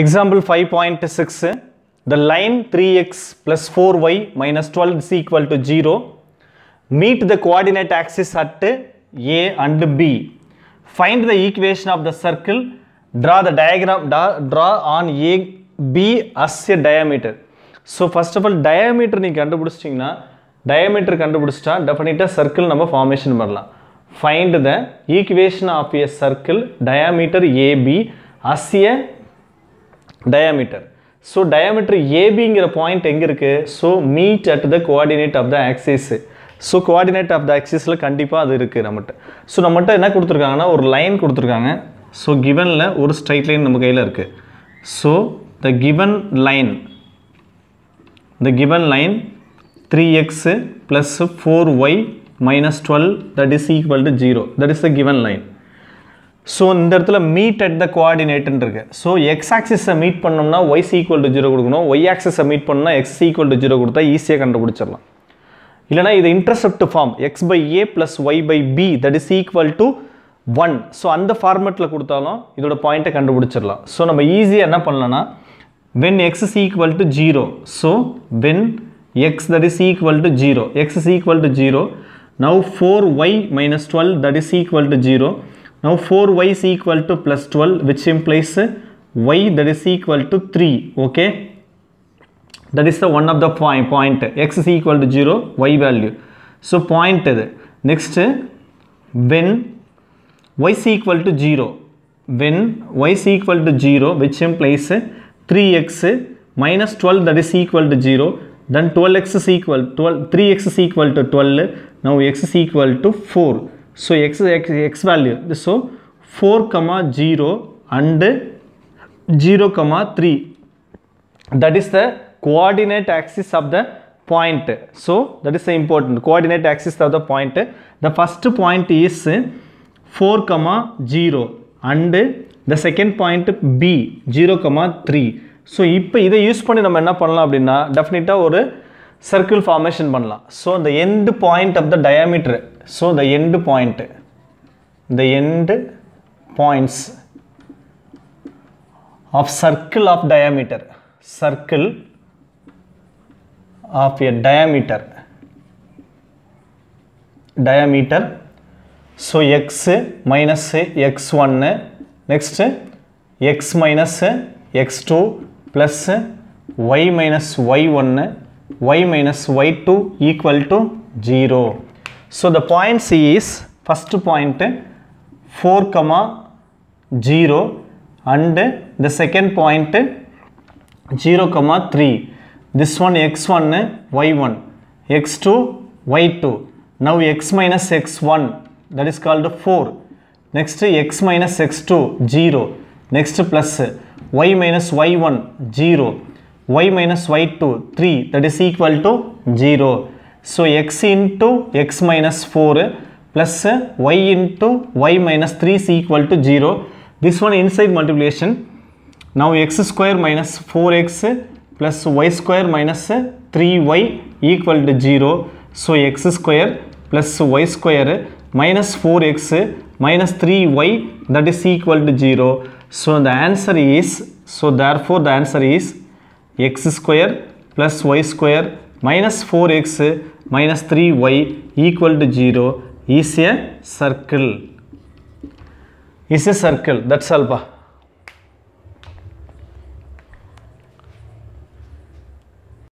Example 5.6 The line 3x plus 4y minus 12 is equal to 0. Meet the coordinate axis at A and B. Find the equation of the circle. Draw the diagram, draw on A, B as a diameter. So first of all diameter நீ கண்டுபிடிச்சிட்டிங்கன்னா diameter கண்டுபிடிச்சிட்டா definite circle நம்ம formation பண்ணலாம் find the equation of a circle diameter AB as a diameter so diameter ஏபிங்கிற point எங்கே இருக்குது so meet at the coordinate of the axis so coordinate of the ஆக்சிஸில் கண்டிப்பாக அது இருக்குது நம்மகிட்ட ஸோ நம்மகிட்ட என்ன கொடுத்துருக்காங்கன்னா ஒரு லைன் கொடுத்துருக்காங்க ஸோ கிவனில் ஒரு ஸ்ட்ரைட் லைன் நம்ம கையில் இருக்குது so the given line the given line three x plus four y minus twelve that is equal to zero that is the given line so இந்த இடத்துல மீட் அட் த கோஆர்டினேட்னு இருக்கு so x ஆக்சிஸை meet பண்ணோம்னா y equal to zero கொடுக்கணும் y ஆக்சிஸை meet பண்ணால் x equal to zero கொடுத்தா ஈஸியாக கண்டுபிடிச்சிடலாம் இல்லைனா இது intercept form x by a plus y by b that is equal to one so அந்த ஃபார்மேட்டில் கொடுத்தாலும் இதோட பாயிண்ட்டை கண்டுபிடிச்சிடலாம் ஸோ நம்ம ஈஸியாக என்ன when x is equal to zero so when x that is equal to zero x is equal to zero now four y minus twelve that is equal to zero Now 4y is equal to plus 12 which implies y that is equal to 3 okay. That is the one of the point, point Point x is equal to 0 y value. So point next when y is equal to 0 when y is equal to 0 which implies 3x minus 12 that is equal to 0 then 12x is equal 12 3x is equal to 12 now x is equal to 4 So x, x, x value. So 4 comma 0 and 0 comma 3. That is the coordinate axis of the point. So that is the important coordinate axis of the point. The first point is 4 comma 0 and the second point B 0 comma 3. so இப்போ இதை use பண்ணி நம்ம என்ன பண்ணலாம் அப்படின்னா டெஃபினட்டாக ஒரு circle formation பண்ணலாம் ஸோ அந்த end point of the diameter so the end point the end points of circle of diameter circle of a diameter diameter so x minus x1 next x minus x2 plus y minus y1 y minus y2 equal to 0 so the point C is first point 4 comma 0 and the second point 0 comma 3 this one x1 y1 x2 y2 now x minus x1 that is called 4 next x minus x2 0 next plus y minus y1 0 y minus y2 3 that is equal to 0 so x into x minus 4 plus y into y minus 3 is equal to 0. This one inside multiplication. Now x square minus 4x plus y square minus 3y equal to 0. So x square plus y square minus 4x minus 3y that is equal to 0. So the answer is, so therefore the answer is x square plus y square minus 4x minus 3y equal to 0 is a circle. Is a circle. That's all.